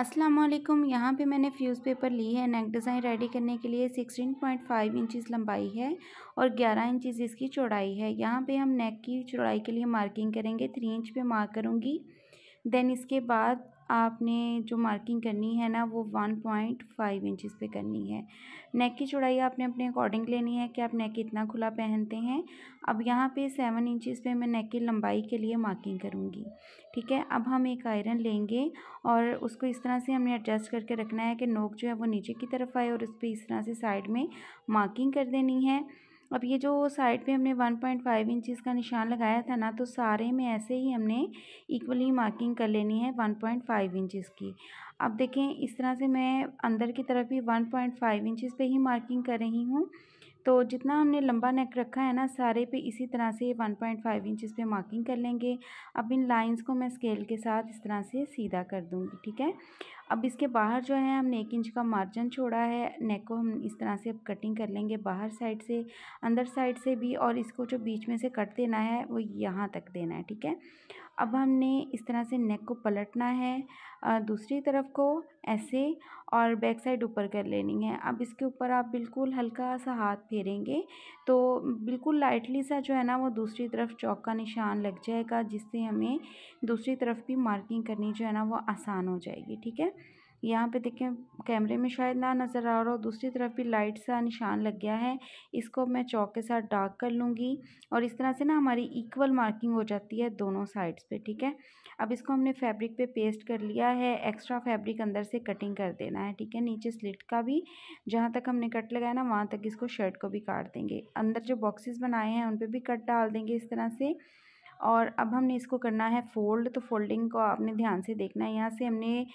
अस्सलाम वालेकुम यहाँ पे मैंने फ्यूज़ पेपर ली है नेक डिज़ाइन रेडी करने के लिए सिक्सटीन पॉइंट फाइव इंचज़ लंबाई है और ग्यारह इंचज़ इसकी चौड़ाई है यहाँ पे हम नेक की चौड़ाई के लिए मार्किंग करेंगे थ्री इंच पे मार्क करूँगी देन इसके बाद आपने जो मार्किंग करनी है ना वो वन पॉइंट फाइव इंचज़ पे करनी है नेक की चौड़ाई आपने अपने अकॉर्डिंग लेनी है कि आप नेक इतना खुला पहनते हैं अब यहाँ पे सेवन इंचज़ पे मैं नेक की लंबाई के लिए मार्किंग करूँगी ठीक है अब हम एक आयरन लेंगे और उसको इस तरह से हमने एडजस्ट करके रखना है कि नोक जो है वो नीचे की तरफ आए और उस पर इस तरह से साइड में मार्किंग कर देनी है अब ये जो साइड पे हमने 1.5 पॉइंट इंचज़ का निशान लगाया था ना तो सारे में ऐसे ही हमने इक्वली मार्किंग कर लेनी है 1.5 पॉइंट इंचज़ की अब देखें इस तरह से मैं अंदर की तरफ भी 1.5 पॉइंट इंचज़ पे ही मार्किंग कर रही हूँ तो जितना हमने लंबा नेक रखा है ना सारे पे इसी तरह से 1.5 पॉइंट इंचज़ पे मार्किंग कर लेंगे अब इन लाइंस को मैं स्केल के साथ इस तरह से सीधा कर दूँगी ठीक है अब इसके बाहर जो है हमने एक इंच का मार्जिन छोड़ा है नेक को हम इस तरह से अब कटिंग कर लेंगे बाहर साइड से अंदर साइड से भी और इसको जो बीच में से कट देना है वो यहाँ तक देना है ठीक है अब हमने इस तरह से नेक को पलटना है दूसरी तरफ को ऐसे और बैक साइड ऊपर कर लेनी है अब इसके ऊपर आप बिल्कुल हल्का सा हाथ फेरेंगे तो बिल्कुल लाइटली सा जो है ना वो दूसरी तरफ चौक का निशान लग जाएगा जिससे हमें दूसरी तरफ भी मार्किंग करनी जो है ना वो आसान हो जाएगी ठीक है यहाँ पे देखें कैमरे में शायद ना नज़र आ रहा हो दूसरी तरफ भी लाइट सा निशान लग गया है इसको मैं चौक के साथ डार्क कर लूँगी और इस तरह से ना हमारी इक्वल मार्किंग हो जाती है दोनों साइड्स पे ठीक है अब इसको हमने फैब्रिक पे पेस्ट कर लिया है एक्स्ट्रा फैब्रिक अंदर से कटिंग कर देना है ठीक है नीचे स्लिट का भी जहाँ तक हमने कट लगाया ना वहाँ तक इसको शर्ट को भी काट देंगे अंदर जो बॉक्सेस बनाए हैं उन पर भी कट डाल देंगे इस तरह से और अब हमने इसको करना है फोल्ड तो फोल्डिंग को आपने ध्यान से देखना है यहाँ से हमने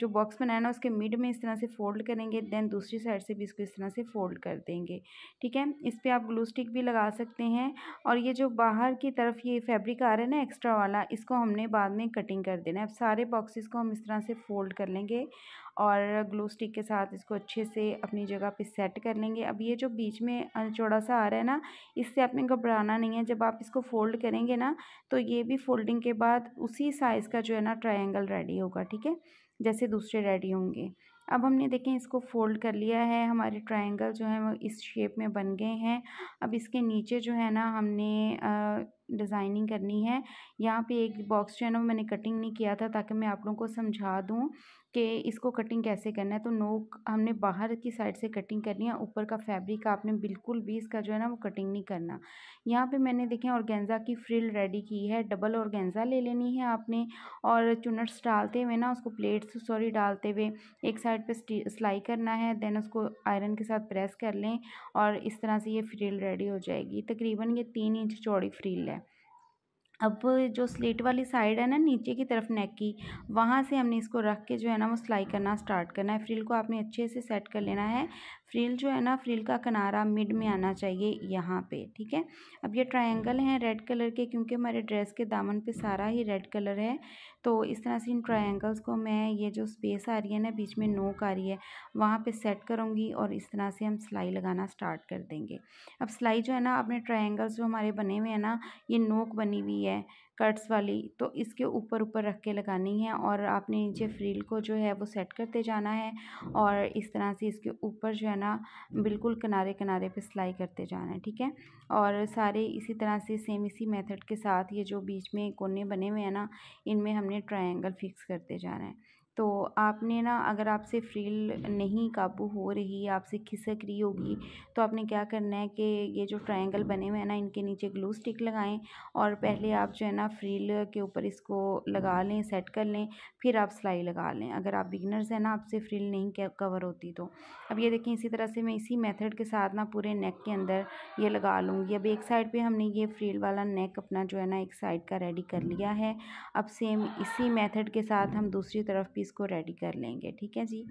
जो बॉक्स बनाया ना उसके मिड में इस तरह से फोल्ड करेंगे देन दूसरी साइड से भी इसको इस तरह से फोल्ड कर देंगे ठीक है इस पर आप ग्लू स्टिक भी लगा सकते हैं और ये जो बाहर की तरफ ये फैब्रिक आ रहा है ना एक्स्ट्रा वाला इसको हमने बाद में कटिंग कर देना है अब सारे बॉक्सेस को हम इस तरह से फोल्ड कर लेंगे और ग्लू स्टिक के साथ इसको अच्छे से अपनी जगह पे सेट कर लेंगे अब ये जो बीच में चौड़ा सा आ रहा है ना इससे आपने घबराना नहीं है जब आप इसको फोल्ड करेंगे ना तो ये भी फोल्डिंग के बाद उसी साइज़ का जो है ना ट्रायंगल रेडी होगा ठीक है जैसे दूसरे रेडी होंगे अब हमने देखें इसको फोल्ड कर लिया है हमारे ट्रायंगल जो है वो इस शेप में बन गए हैं अब इसके नीचे जो है ना हमने आ, डिज़ाइनिंग करनी है यहाँ पे एक बॉक्स जो है ना मैंने कटिंग नहीं किया था ताकि मैं आप लोगों को समझा दूँ कि इसको कटिंग कैसे करना है तो नोक हमने बाहर की साइड से कटिंग करनी है ऊपर का फैब्रिक आपने बिल्कुल भी इसका जो है ना वो कटिंग नहीं करना यहाँ पे मैंने देखें ऑर्गेन्ज़ा की फ्रिल रेडी की है डबल ऑर्गेन्ज़ा ले लेनी है आपने और चुनट्स डालते हुए ना उसको प्लेट्स सॉरी डालते हुए एक साइड पर सिलाई करना है देन उसको आयरन के साथ प्रेस कर लें और इस तरह से ये फ्रिल रेडी हो जाएगी तकरीबन ये तीन इंच चौड़ी फ्रिल है अब जो स्लेट वाली साइड है ना नीचे की तरफ नेक की वहाँ से हमने इसको रख के जो है ना वो सिलाई करना स्टार्ट करना है फ्रिल को आपने अच्छे से सेट कर लेना है फ्रिल जो है ना फ्रिल का किनारा मिड में आना चाहिए यहाँ पे ठीक है अब ये ट्रायंगल हैं रेड कलर के क्योंकि हमारे ड्रेस के दामन पे सारा ही रेड कलर है तो इस तरह से इन ट्रायंगल्स को मैं ये जो स्पेस आ रही है ना बीच में नोक आ रही है वहाँ पे सेट करूँगी और इस तरह से हम सिलाई लगाना स्टार्ट कर देंगे अब सिलाई जो है ना अपने ट्राइंगल्स जो हमारे बने हुए हैं ना ये नोक बनी हुई है है कट्स वाली तो इसके ऊपर ऊपर रख के लगानी है और आपने नीचे फ्रील को जो है वो सेट करते जाना है और इस तरह से इसके ऊपर जो है ना बिल्कुल किनारे किनारे पे सिलाई करते जाना है ठीक है और सारे इसी तरह से सेम इसी मेथड के साथ ये जो बीच में कोने बने हुए हैं ना इनमें हमने ट्रायंगल फिक्स करते जाना है तो आपने ना अगर आपसे फ़ील नहीं काबू हो रही आपसे खिसक रही होगी तो आपने क्या करना है कि ये जो ट्रायंगल बने हुए हैं ना इनके नीचे ग्लू स्टिक लगाएं और पहले आप जो है ना फ्रील के ऊपर इसको लगा लें सेट कर लें फिर आप सिलाई लगा लें अगर आप बिगनर्स हैं ना आपसे फ्रील नहीं कवर होती तो अब ये देखें इसी तरह से मैं इसी मेथड के साथ ना पूरे नेक के अंदर ये लगा लूँगी अब एक साइड पर हमने ये फ्रील वाला नेक अपना जो है ना एक साइड का रेडी कर लिया है अब सेम इसी मैथड के साथ हम दूसरी तरफ भी पीस को रेडी कर लेंगे ठीक है जी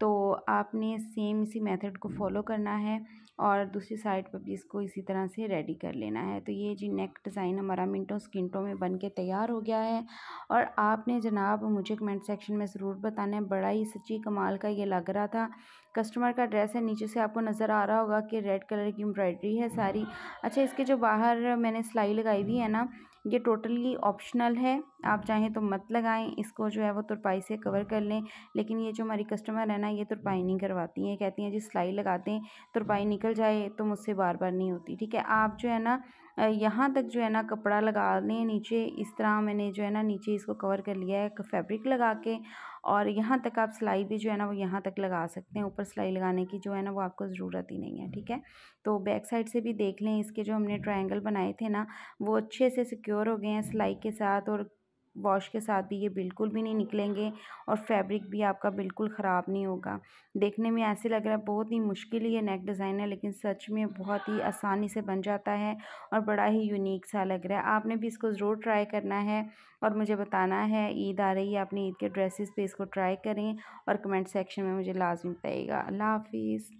तो आपने सेम इसी मेथड को फॉलो करना है और दूसरी साइड पर भी इसको इसी तरह से रेडी कर लेना है तो ये जी नेक डिज़ाइन हमारा मिनटों स्किनटों में बन के तैयार हो गया है और आपने जनाब मुझे कमेंट सेक्शन में ज़रूर बताना है बड़ा ही सच्ची कमाल का ये लग रहा था कस्टमर का ड्रेस है नीचे से आपको नज़र आ रहा होगा कि रेड कलर की एम्ब्रॉयडरी है सारी अच्छा इसके जो बाहर मैंने सिलाई लगाई हुई है ना ये टोटली ऑप्शनल है आप चाहें तो मत लगाएं इसको जो है वो तुरपाई से कवर कर लें लेकिन ये जो हमारी कस्टमर है ना ये तुरपाई नहीं करवाती हैं कहती हैं जी सिलाई लगाते हैं तुरपाई निकल जाए तो मुझसे बार बार नहीं होती ठीक है आप जो है ना यहाँ तक जो है ना कपड़ा लगा लें नीचे इस तरह मैंने जो है ना नीचे इसको कवर कर लिया है फैब्रिक लगा के और यहाँ तक आप सिलाई भी जो है ना वो यहाँ तक लगा सकते हैं ऊपर सिलाई लगाने की जो है ना वो आपको ज़रूरत ही नहीं है ठीक है तो बैक साइड से भी देख लें इसके जो हमने ट्रायंगल बनाए थे ना वो अच्छे से सिक्योर हो गए हैं सिलाई के साथ और वॉश के साथ भी ये बिल्कुल भी नहीं निकलेंगे और फैब्रिक भी आपका बिल्कुल ख़राब नहीं होगा देखने में ऐसे लग रहा है बहुत ही मुश्किल ये नेक डिज़ाइन है लेकिन सच में बहुत ही आसानी से बन जाता है और बड़ा ही यूनिक सा लग रहा है आपने भी इसको ज़रूर ट्राई करना है और मुझे बताना है ईद आ रही है अपनी ईद के ड्रेसिस पर इसको ट्राई करें और कमेंट सेक्शन में मुझे लाजमी बताइएगा अल्लाह हाफिज़